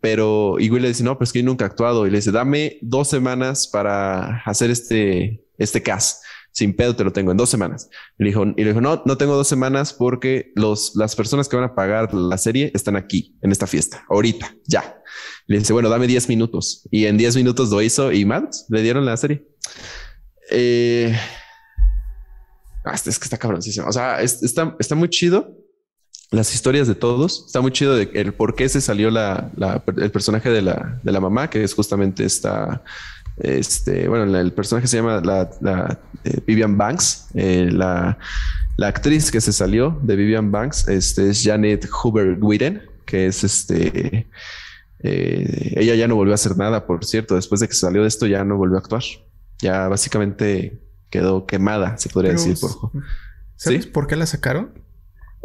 pero, y le dice, no, pues es que yo nunca he actuado. Y le dice, dame dos semanas para hacer este, este cast. Sin pedo te lo tengo en dos semanas. Y le dijo, y le dijo no, no tengo dos semanas porque los, las personas que van a pagar la serie están aquí, en esta fiesta, ahorita, ya. le dice, bueno, dame diez minutos. Y en diez minutos lo hizo y más, le dieron la serie. Eh, ah, este, es que está cabroncísimo. O sea, está, está muy chido las historias de todos. Está muy chido el por qué se salió el personaje de la, mamá, que es justamente esta. Este, bueno, el personaje se llama la, eh, Vivian Banks. Eh, la, actriz que se salió de Vivian Banks este, es Janet Huber Witten, que es este. Eh, ella ya no volvió a hacer nada, por cierto. Después de que salió de esto, ya no volvió a actuar. Ya básicamente quedó quemada, se podría decir. por qué la sacaron?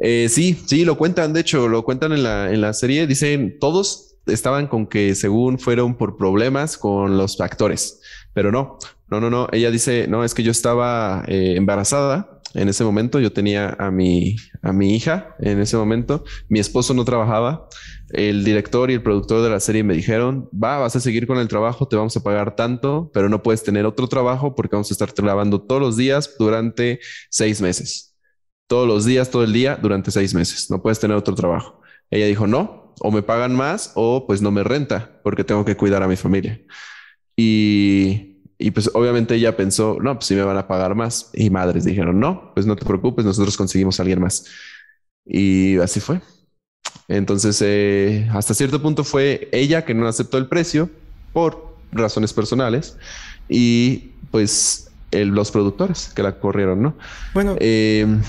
Eh, sí, sí, lo cuentan, de hecho, lo cuentan en la, serie. Dicen, todos estaban con que según fueron por problemas con los actores, pero no, no, no, no. Ella dice, no, es que yo estaba eh, embarazada en ese momento, yo tenía a mi, a mi hija en ese momento, mi esposo no trabajaba, el director y el productor de la serie me dijeron, va, vas a seguir con el trabajo, te vamos a pagar tanto, pero no puedes tener otro trabajo porque vamos a estar trabajando todos los días durante seis meses todos los días, todo el día, durante seis meses. No puedes tener otro trabajo. Ella dijo, no, o me pagan más o pues no me renta porque tengo que cuidar a mi familia. Y, pues obviamente ella pensó, no, pues si me van a pagar más. Y madres dijeron, no, pues no te preocupes, nosotros conseguimos a alguien más. Y así fue. Entonces, eh, hasta cierto punto fue ella que no aceptó el precio por razones personales y pues los productores que la corrieron, ¿no? Bueno, em,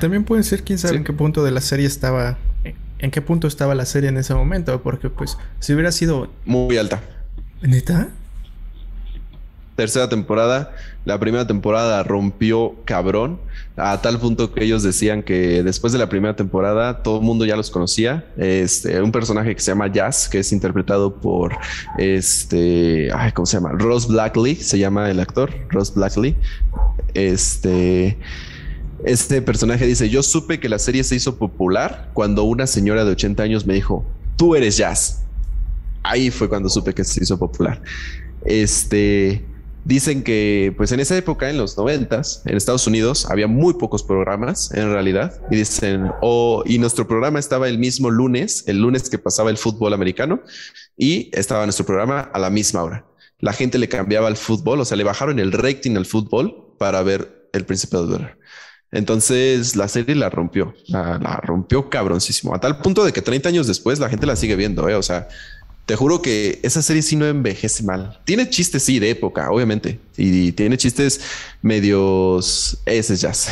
también pueden ser, quién sabe en qué punto de la serie estaba, en qué punto estaba la serie en ese momento, porque pues si hubiera sido... Muy alta. ¿Neta? tercera temporada, la primera temporada rompió cabrón, a tal punto que ellos decían que después de la primera temporada todo el mundo ya los conocía. Este, un personaje que se llama Jazz, que es interpretado por este, ¿cómo se llama? Ross Blackley, se llama el actor, Ross Blackley. Este este personaje dice, "Yo supe que la serie se hizo popular cuando una señora de 80 años me dijo, "Tú eres Jazz." Ahí fue cuando supe que se hizo popular. Este, Dicen que, pues en esa época, en los noventas, en Estados Unidos, había muy pocos programas en realidad. Y dicen, oh, y nuestro programa estaba el mismo lunes, el lunes que pasaba el fútbol americano, y estaba nuestro programa a la misma hora. La gente le cambiaba el fútbol, o sea, le bajaron el rating al fútbol para ver El Príncipe de Dora. Entonces la serie la rompió, la, la, rompió cabroncísimo, a tal punto de que 30 años después la gente la sigue viendo, ¿eh? o sea, te juro que esa serie sí no envejece mal. Tiene chistes, sí, de época, obviamente. Y tiene chistes medios. Ese jazz.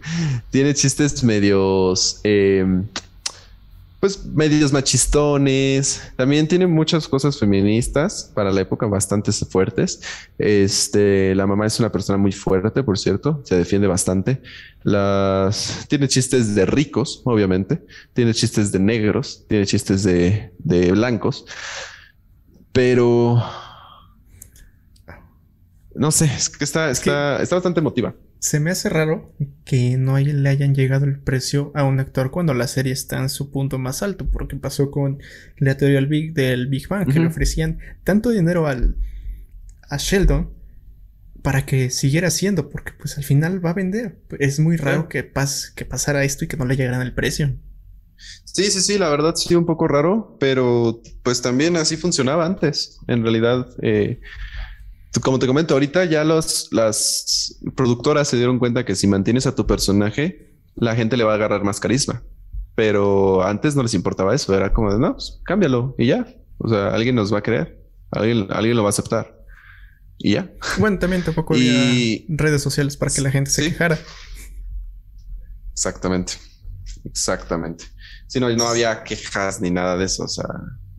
tiene chistes medios em, pues medios machistones, también tiene muchas cosas feministas para la época bastante fuertes. Este, la mamá es una persona muy fuerte, por cierto, se defiende bastante. Las tiene chistes de ricos, obviamente, tiene chistes de negros, tiene chistes de, de blancos, pero no sé, es que está, está, está bastante emotiva. Se me hace raro que no le hayan llegado el precio a un actor cuando la serie está en su punto más alto, porque pasó con la teoría del Big, Bang, que le ofrecían tanto dinero al, a Sheldon para que siguiera haciendo, porque pues al final va a vender. Es muy raro que, que pasara esto y que no le llegaran el precio. Sí, sí, sí, la verdad sí, un poco raro, pero pues también así funcionaba antes. En realidad, eh, como te comento, ahorita ya los, las productoras se dieron cuenta que si mantienes a tu personaje, la gente le va a agarrar más carisma. Pero antes no les importaba eso, era como de, no, pues, cámbialo y ya. O sea, alguien nos va a creer, alguien, lo va a aceptar. Y ya. Bueno, también tampoco había y... redes sociales para que la gente se quejara. Exactamente. Exactamente. Si no, no había quejas ni nada de eso. O sea,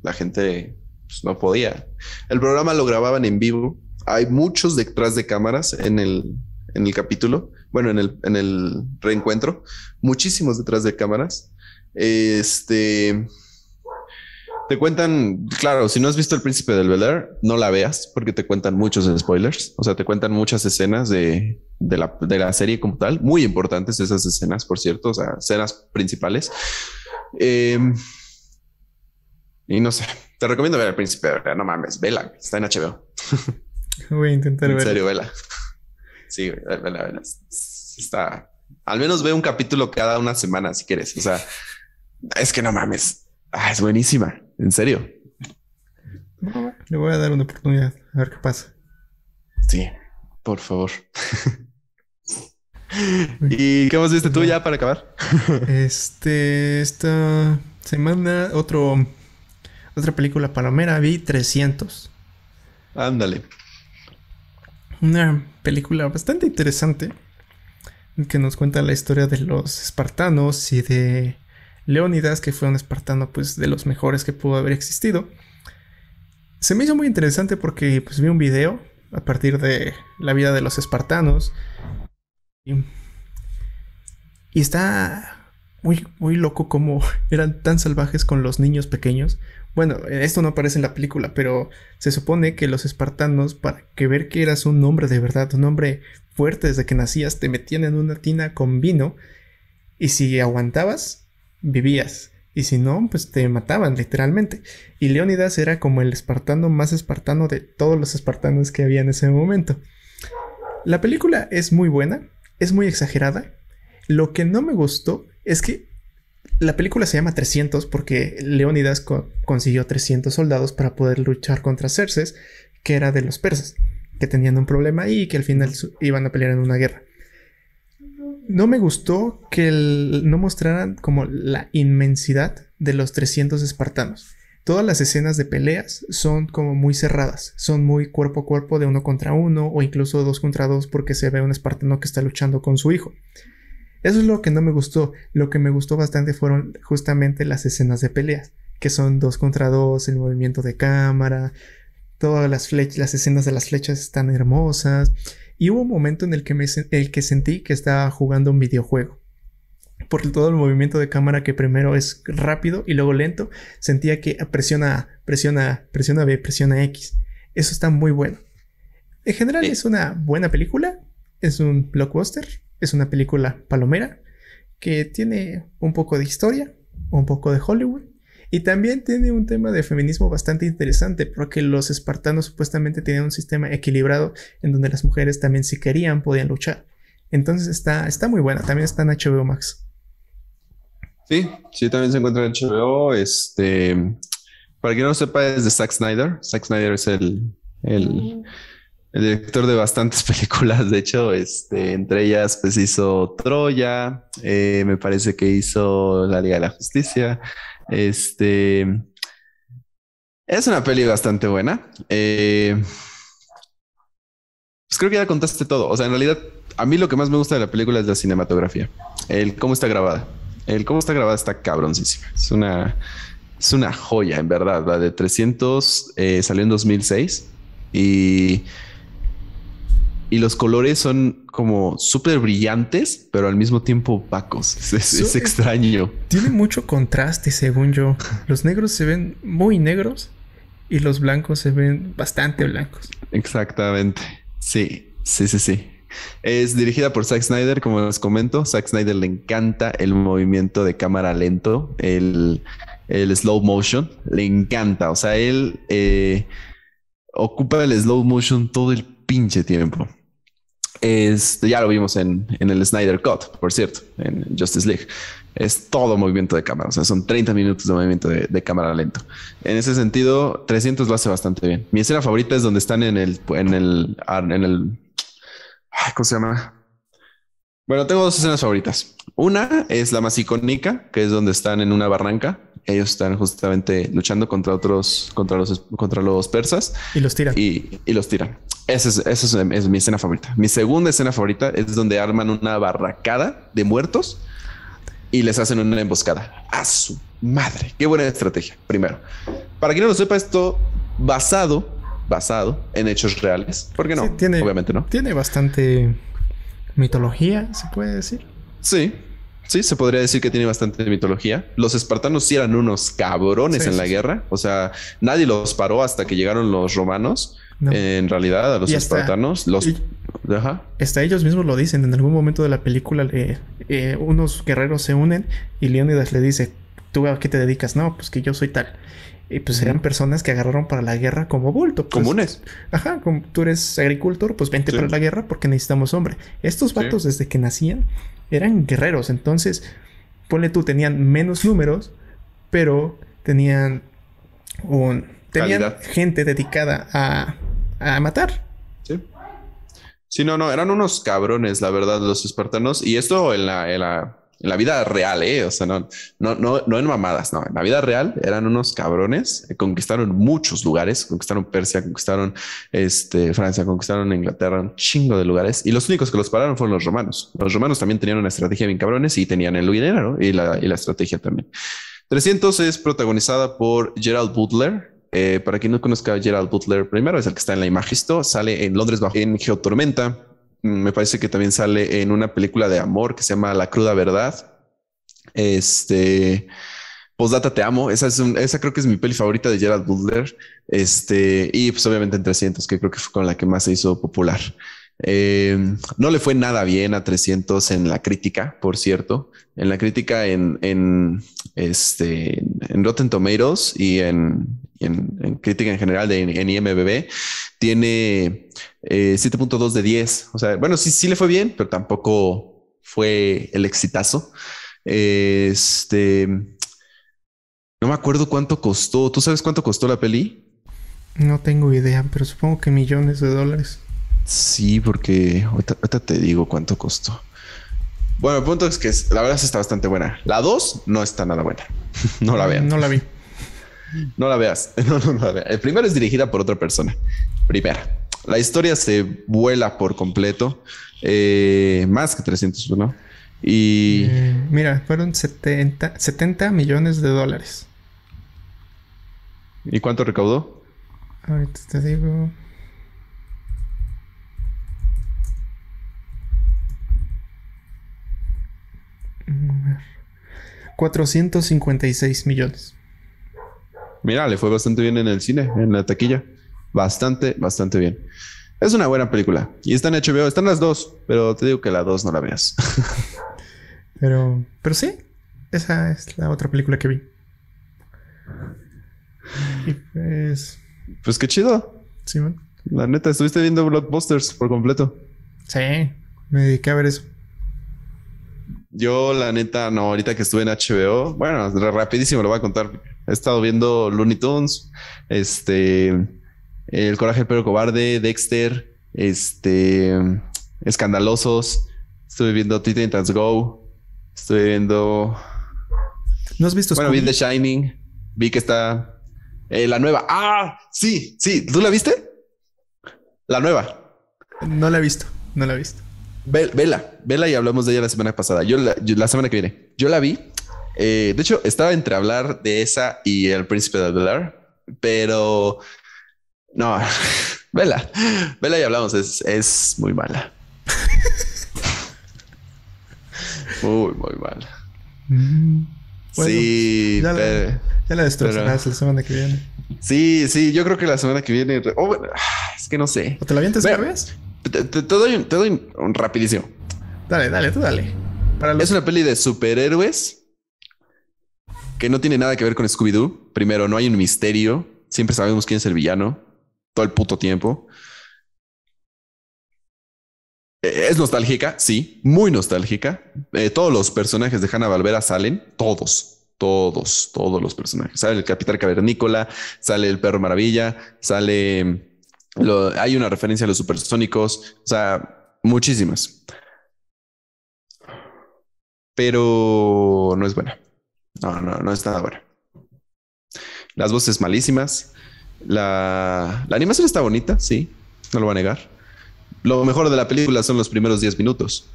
la gente pues, no podía. El programa lo grababan en vivo hay muchos detrás de cámaras en el, capítulo, bueno, en el, reencuentro, muchísimos detrás de cámaras. Este te cuentan, claro, si no has visto El Príncipe del Bel no la veas porque te cuentan muchos spoilers. O sea, te cuentan muchas escenas de, la, serie como tal, muy importantes esas escenas, por cierto, o sea, escenas principales. Em, y no sé, te recomiendo ver El Príncipe del no mames, vela, está en HBO. Voy a intentar verla. En serio, vela. Sí, vela, vela, Está. Al menos ve un capítulo cada una semana si quieres. O sea, es que no mames. Ah, es buenísima. En serio. Le voy a dar una oportunidad a ver qué pasa. Sí, por favor. ¿Y qué más viste tú ya para acabar? este, esta semana, otro, otra película palomera, vi 300. Ándale una película bastante interesante que nos cuenta la historia de los espartanos y de Leónidas, que fue un espartano pues de los mejores que pudo haber existido. Se me hizo muy interesante porque pues vi un video a partir de la vida de los espartanos y, y está muy, loco como eran tan salvajes con los niños pequeños. Bueno, esto no aparece en la película, pero se supone que los espartanos, para que ver que eras un hombre de verdad, un hombre fuerte desde que nacías, te metían en una tina con vino y si aguantabas, vivías. Y si no, pues te mataban literalmente. Y Leónidas era como el espartano más espartano de todos los espartanos que había en ese momento. La película es muy buena, es muy exagerada. Lo que no me gustó es que la película se llama 300 porque Leónidas consiguió 300 soldados para poder luchar contra Cerses, que era de los persas, que tenían un problema y que al final iban a pelear en una guerra. No me gustó que no mostraran como la inmensidad de los 300 espartanos. Todas las escenas de peleas son como muy cerradas, son muy cuerpo a cuerpo de uno contra uno o incluso dos contra dos porque se ve un espartano que está luchando con su hijo. Eso es lo que no me gustó. Lo que me gustó bastante fueron justamente las escenas de peleas, que son dos contra dos, el movimiento de cámara, todas las flechas, las escenas de las flechas están hermosas. Y hubo un momento en el que, me, el que sentí que estaba jugando un videojuego. Por todo el movimiento de cámara que primero es rápido y luego lento, sentía que presiona presiona presiona B, presiona X. Eso está muy bueno. En general eh. es una buena película, es un blockbuster, es una película palomera que tiene un poco de historia, un poco de Hollywood y también tiene un tema de feminismo bastante interesante porque los espartanos supuestamente tenían un sistema equilibrado en donde las mujeres también si querían podían luchar. Entonces está, está muy buena, también está en HBO Max. Sí, sí, también se encuentra en HBO. Este, para quien no lo sepa, es de Zack Snyder. Zack Snyder es el, el, mm. El director de bastantes películas, de hecho, este, entre ellas pues hizo Troya, eh, me parece que hizo La Liga de la Justicia. Este, es una peli bastante buena. Eh, pues, creo que ya contaste todo. O sea, en realidad, a mí lo que más me gusta de la película es la cinematografía. El cómo está grabada. El cómo está grabada está cabroncísima. Es una, es una joya, en verdad. La de 300 eh, salió en 2006 y y los colores son como súper brillantes, pero al mismo tiempo opacos. Es, extraño. Tiene mucho contraste, según yo. Los negros se ven muy negros y los blancos se ven bastante blancos. Exactamente. Sí, sí, sí, sí. Es dirigida por Zack Snyder, como les comento. Zack Snyder le encanta el movimiento de cámara lento, el, slow motion. Le encanta. O sea, él eh, ocupa el slow motion todo el pinche tiempo es, ya lo vimos en, el Snyder Cut, por cierto, en Justice League. Es todo movimiento de cámara, o sea, son 30 minutos de movimiento de, cámara lento. En ese sentido, 300 lo hace bastante bien. Mi escena favorita es donde están en el, en el, ah, en el, ¿cómo se llama? Bueno, tengo dos escenas favoritas. Una es la más icónica, que es donde están en una barranca. Ellos están justamente luchando contra otros, contra los, contra los persas. Y los tiran. y los tiran. Esa es, mi escena favorita. Mi segunda escena favorita es donde arman una barracada de muertos y les hacen una emboscada. A su madre. Qué buena estrategia. Primero, para quien no lo sepa, esto basado, basado en hechos reales. porque no? Obviamente no. Tiene bastante mitología, se puede decir. Sí. Sí, se podría decir que tiene bastante mitología. Los espartanos sí eran unos cabrones en la guerra. O sea, nadie los paró hasta que llegaron los romanos en realidad, a los espartanos, los... Ajá. Hasta ellos mismos lo dicen. En algún momento de la película, eh, eh, unos guerreros se unen y Leónidas le dice: ¿Tú a qué te dedicas? No, pues que yo soy tal. Y pues eran personas que agarraron para la guerra como bulto. Pues. Comunes. Ajá, tú eres agricultor, pues vente para la guerra porque necesitamos hombre. Estos vatos, desde que nacían, eran guerreros. Entonces, ponle tú, tenían menos números, pero tenían un. Tenían gente dedicada a a matar. Sí. Sí, no, no, eran unos cabrones, la verdad, los espartanos. Y esto en la, en la, vida real, ¿eh? O sea, no, no, no, no en mamadas, no. En la vida real eran unos cabrones. Eh, conquistaron muchos lugares. Conquistaron Persia, conquistaron este, Francia, conquistaron Inglaterra, un chingo de lugares. Y los únicos que los pararon fueron los romanos. Los romanos también tenían una estrategia bien cabrones y tenían el dinero ¿no? y, la, y la estrategia también. 300 es protagonizada por Gerald Butler, eh, para quien no conozca Gerald Butler, primero es el que está en la imagen, sale en Londres bajo en Geotormenta. Mm, me parece que también sale en una película de amor que se llama La cruda verdad. Este Postdata Te Amo. Esa, es esa creo que es mi peli favorita de Gerald Butler. Este, y pues obviamente en 300, que creo que fue con la que más se hizo popular. Eh, no le fue nada bien a 300 en la crítica, por cierto. En la crítica en, en, este, en Rotten Tomatoes y en, en, crítica en general de, en IMBB tiene 7.2 eh, de 10. O sea, bueno, sí, sí le fue bien, pero tampoco fue el exitazo. Este, no me acuerdo cuánto costó. ¿Tú sabes cuánto costó la peli? No tengo idea, pero supongo que millones de dólares. Sí, porque ahorita, te digo cuánto costó. Bueno, el punto es que la verdad está bastante buena. La 2 no está nada buena. no la veas. No la vi. No la veas. No, la veas. El primero es dirigida por otra persona. Primera. La historia se vuela por completo. Eh, más que 301. Y. Eh, mira, fueron 70, 70 millones de dólares. ¿Y cuánto recaudó? Ahorita te digo. 456 millones. Mira, le fue bastante bien en el cine, en la taquilla. Bastante, bastante bien. Es una buena película. Y están en HBO. Están las dos, pero te digo que la dos no la veas. pero, pero sí. Esa es la otra película que vi. Y pues... Pues qué chido. La neta, estuviste viendo blockbusters por completo. Sí, me dediqué a ver eso. Yo, la neta, no, ahorita que estuve en HBO, bueno, rapidísimo lo voy a contar. He estado viendo Looney Tunes, este, El Coraje pero Cobarde, Dexter, este, Escandalosos. Estuve viendo Titans Go. Estuve viendo. ¿No has visto? Bueno, vi The Shining. Vi que está eh, la nueva. Ah, sí, sí. ¿Tú la viste? La nueva. No la he visto. No la he visto. Vela, vela y hablamos de ella la semana pasada. Yo la, semana que viene. Yo la vi. Eh, de hecho, estaba entre hablar de esa y El Príncipe de Adelar pero no, vela, vela y hablamos. Es, muy mala. muy, muy mala. Mm, sí, ya, la, la semana que viene. Sí, sí, yo creo que la semana que viene. Oh, es que no sé. ¿O te la vientes otra te, te, doy, un rapidísimo. Dale, dale, tú dale. Para Es una peli de superhéroes que no tiene nada que ver con Scooby-Doo. Primero, no hay un misterio. Siempre sabemos quién es el villano. Todo el puto tiempo. Eh, es nostálgica, sí, muy nostálgica. Eh, todos los personajes de Hanna Valvera salen, todos, todos, todos los personajes. Sale el Capitán Cavernícola, sale el Perro Maravilla, sale hay una referencia a los supersónicos, o sea, muchísimas. Pero no es buena. No, no, no es nada buena. Las voces malísimas. La, animación está bonita, sí, no lo va a negar. Lo mejor de la película son los primeros 10 minutos.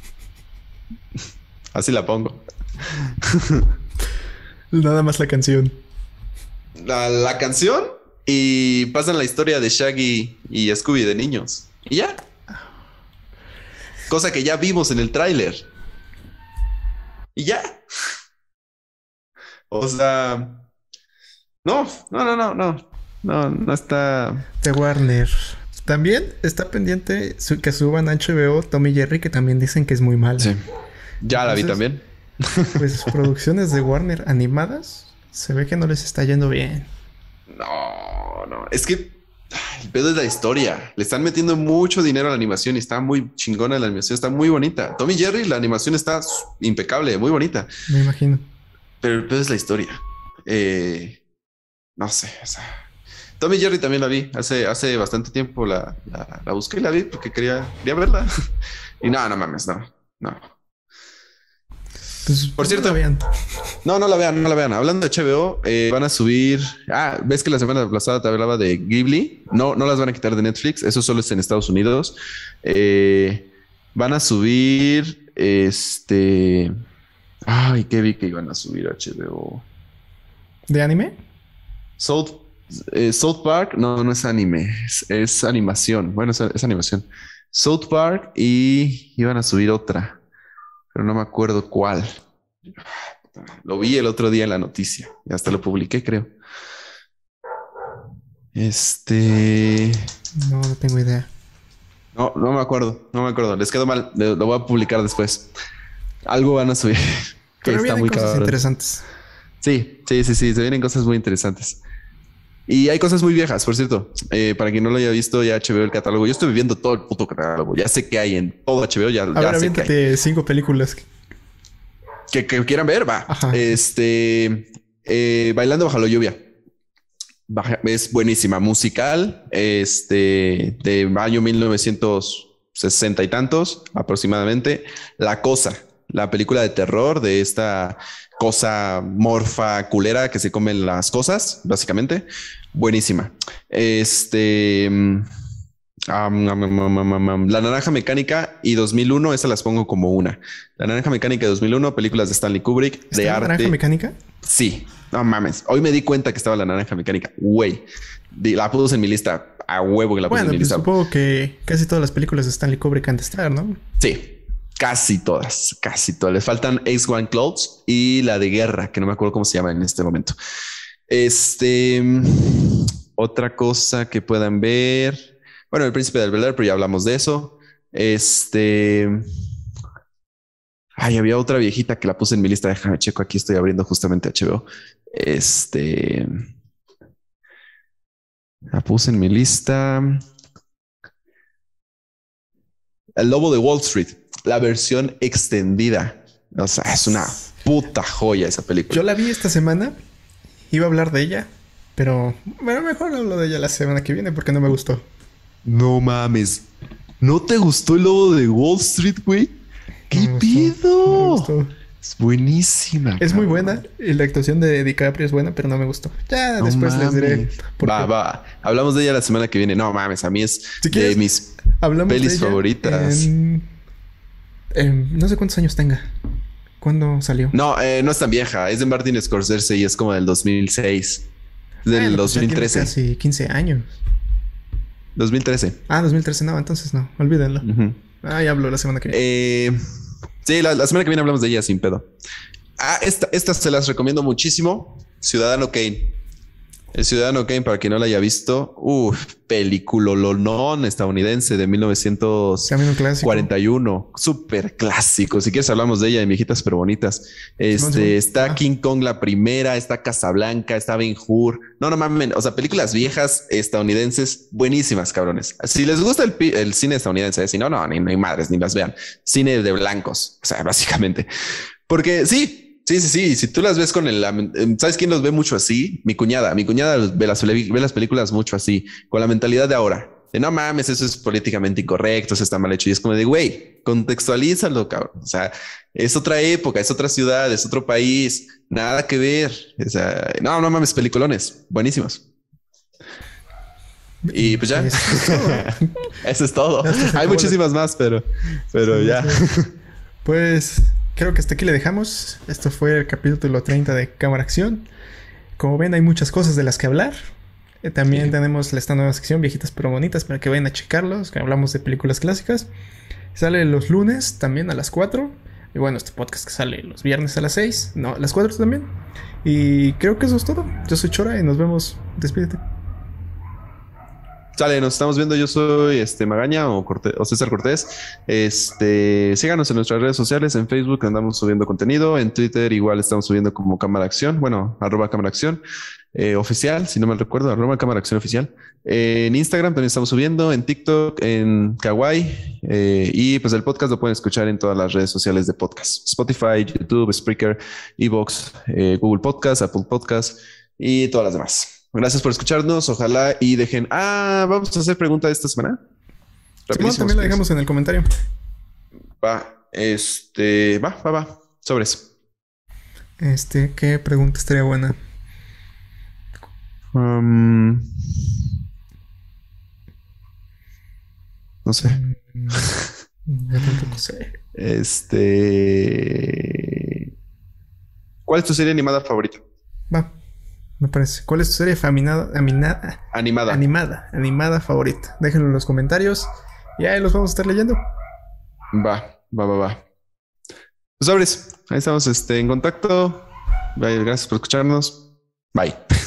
Así la pongo. Nada más la canción. la canción y pasan la historia de Shaggy y Scooby de niños. Y ya. Cosa que ya vimos en el tráiler. Y ya. O sea. No, no, no, no, no. No, no está. De Warner. También está pendiente que suban a HBO Tommy Jerry, que también dicen que es muy mal Sí. Ya la vi también. Pues producciones de Warner animadas se ve que no les está yendo bien. No, no. Es que el pedo es la historia. Le están metiendo mucho dinero a la animación y está muy chingona la animación. Está muy bonita. Tommy Jerry, la animación está impecable, muy bonita. Me imagino. Pero el pedo es la historia. Eh, no sé. Tommy Jerry también la vi. Hace, hace bastante tiempo la, la, la busqué y la vi porque quería, quería verla. Y no, no mames, no. No. Pues, Por cierto, no No, no la vean, no la vean. Hablando de HBO, eh, van a subir. Ah, ves que la semana pasada te hablaba de Ghibli. No, no las van a quitar de Netflix. Eso solo es en Estados Unidos. Eh, van a subir. Este. Ay, qué vi que iban a subir HBO. ¿De anime? Eh, South, Park. No, no es anime. Es, animación. Bueno, es animación. South Park y iban a subir otra pero no me acuerdo cuál. Lo vi el otro día en la noticia y hasta lo publiqué, creo. Este. No, no tengo idea. No, no me acuerdo, no me acuerdo. Les quedó mal. Lo, voy a publicar después. Algo van a subir. que está muy cosas interesantes. Sí, sí, sí, sí. Se vienen cosas muy interesantes. Y hay cosas muy viejas, por cierto. Eh, para quien no lo haya visto, ya HBO el catálogo. Yo estoy viendo todo el puto catálogo. Ya sé que hay en todo HBO. Ya, a ya cinco películas que, quieran ver, va. Este eh, Bailando bajo la lluvia. es buenísima, musical, este de año 1960 y tantos aproximadamente. La cosa, la película de terror de esta cosa morfa culera que se comen las cosas, básicamente. Buenísima. Este. Mm, la Naranja Mecánica y 2001, esa las pongo como una. La Naranja Mecánica de 2001, películas de Stanley Kubrick, de la arte. ¿La Naranja Mecánica? Sí, no mames. Hoy me di cuenta que estaba la Naranja Mecánica. Güey, la puse en mi lista. A huevo que la puse en mi pues lista. Supongo que casi todas las películas de Stanley Kubrick han de estar, ¿no? Sí, casi todas, casi todas. Les faltan x One Clothes y la de guerra, que no me acuerdo cómo se llama en este momento. Este, otra cosa que puedan ver. Bueno, el príncipe del Bel pero ya hablamos de eso. Este. Ay, había otra viejita que la puse en mi lista. Déjame checo. Aquí estoy abriendo justamente HBO. Este. La puse en mi lista. El lobo de Wall Street la versión extendida. O sea, es una puta joya esa película. Yo la vi esta semana, iba a hablar de ella, pero bueno, mejor hablo de ella la semana que viene porque no me gustó. No mames. ¿No te gustó el Lobo de Wall Street, güey? ¿Qué pido? Es buenísima. Es muy buena. Y la actuación de DiCaprio es buena, pero no me gustó. Ya después les diré. va, va. Hablamos de ella la semana que viene. No mames, a mí es que de mis hablamos pelis favoritas. Eh, no sé cuántos años tenga. ¿Cuándo salió? No, eh, no es tan vieja. Es de Martin Scorsese y es como del 2006. Del 2013. Ah, casi 15 años. 2013. Ah, 2013. No, entonces no. Olvídenlo. Ah, ya habló la semana que viene. Eh, sí, la, semana que viene hablamos de ella sin pedo. Ah, estas se las recomiendo muchísimo. Ciudadano Kane. El Ciudadano Kane, para quien no la haya visto, uff, película lonón estadounidense de 1941, super clásico. Si quieres hablamos de ella, de Mijitas pero bonitas. Este, está ah. King Kong la primera, está Casablanca, está Ben Hur. No, no mames, o sea, películas viejas estadounidenses buenísimas, cabrones. Si les gusta el, cine estadounidense, eh, si no, no, ni, madres, ni las vean. Cine de blancos, o sea, básicamente. Porque sí, Sí, sí, sí. Si tú las ves con el. Em, ¿Sabes quién los ve mucho así? Mi cuñada. Mi cuñada ve las, ve las películas mucho así, con la mentalidad de ahora. De no mames, eso es políticamente incorrecto, eso está mal hecho. Y es como de, güey, contextualízalo, cabrón. O sea, es otra época, es otra ciudad, es otro país, nada que ver. O sea, no, no mames, peliculones, buenísimos. Y pues ya, eso es todo. Hay muchísimas más, pero, pero ya. Pues creo que hasta aquí le dejamos. Esto fue el capítulo 30 de Cámara Acción. Como ven, hay muchas cosas de las que hablar. Eh, también tenemos esta nueva sección, viejitas pero bonitas, para que vayan a checarlos, que hablamos de películas clásicas. Sale los lunes también a las 4. Y bueno, este podcast que sale los viernes a las 6. No, a las 4 también. Y creo que eso es todo. Yo soy Chora y nos vemos. Despídete. Sale, nos estamos viendo. Yo soy este Magaña o, César Cortés. Este, síganos en nuestras redes sociales. En Facebook andamos subiendo contenido. En Twitter igual estamos subiendo como Cámara Acción. Bueno, arroba Cámara Acción eh, Oficial, si no me recuerdo, arroba Cámara Acción Oficial. Eh, en Instagram también estamos subiendo. En TikTok, en Kawaii. Eh, y pues el podcast lo pueden escuchar en todas las redes sociales de podcast. Spotify, YouTube, Spreaker, Evox, Google Podcast, Apple Podcast y todas las demás. Gracias por escucharnos. Ojalá y dejen. Ah, vamos a hacer pregunta esta semana. Si también la dejamos en el comentario. Va, este, va, va, va. Sobres. Este, ¿qué pregunta estaría buena? Um, no sé. Mm, no yo tampoco sé. Este. ¿Cuál es tu serie animada favorita? Va. Me parece. ¿Cuál es tu serie faminada, animada? Animada. Animada favorita. Déjenlo en los comentarios y ahí los vamos a estar leyendo. Va, va, va, va. Pues abres. Ahí estamos este, en contacto. Gracias por escucharnos. Bye.